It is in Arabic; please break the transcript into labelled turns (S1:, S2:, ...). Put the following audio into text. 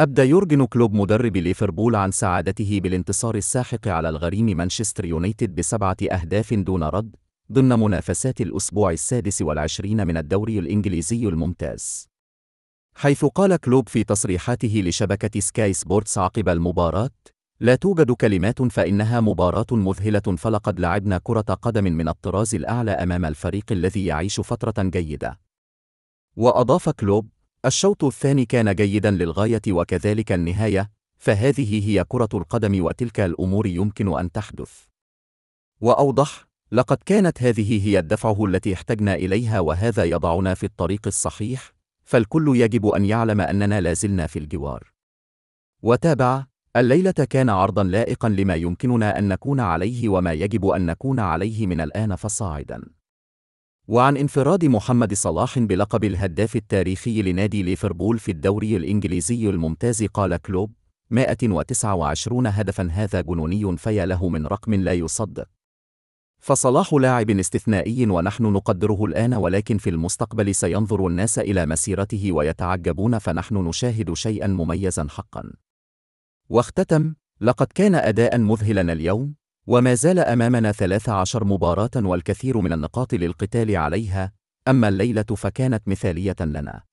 S1: أبدى يورجن كلوب مدرب ليفربول عن سعادته بالانتصار الساحق على الغريم مانشستر يونايتد بسبعة أهداف دون رد ضمن منافسات الأسبوع السادس والعشرين من الدوري الإنجليزي الممتاز حيث قال كلوب في تصريحاته لشبكة سكاي سبورتس عقب المباراة لا توجد كلمات فإنها مباراة مذهلة فلقد لعبنا كرة قدم من الطراز الأعلى أمام الفريق الذي يعيش فترة جيدة وأضاف كلوب الشوط الثاني كان جيدا للغاية وكذلك النهاية، فهذه هي كرة القدم وتلك الأمور يمكن أن تحدث. وأوضح، لقد كانت هذه هي الدفعة التي احتجنا إليها وهذا يضعنا في الطريق الصحيح، فالكل يجب أن يعلم أننا لازلنا في الجوار. وتابع، الليلة كان عرضا لائقا لما يمكننا أن نكون عليه وما يجب أن نكون عليه من الآن فصاعدا. وعن انفراد محمد صلاح بلقب الهداف التاريخي لنادي ليفربول في الدوري الإنجليزي الممتاز قال كلوب 129 هدفا هذا جنوني فيا له من رقم لا يصدق فصلاح لاعب استثنائي ونحن نقدره الآن ولكن في المستقبل سينظر الناس إلى مسيرته ويتعجبون فنحن نشاهد شيئا مميزا حقا واختتم لقد كان أداء مذهلا اليوم وما زال أمامنا 13 مباراة والكثير من النقاط للقتال عليها، أما الليلة فكانت مثالية لنا.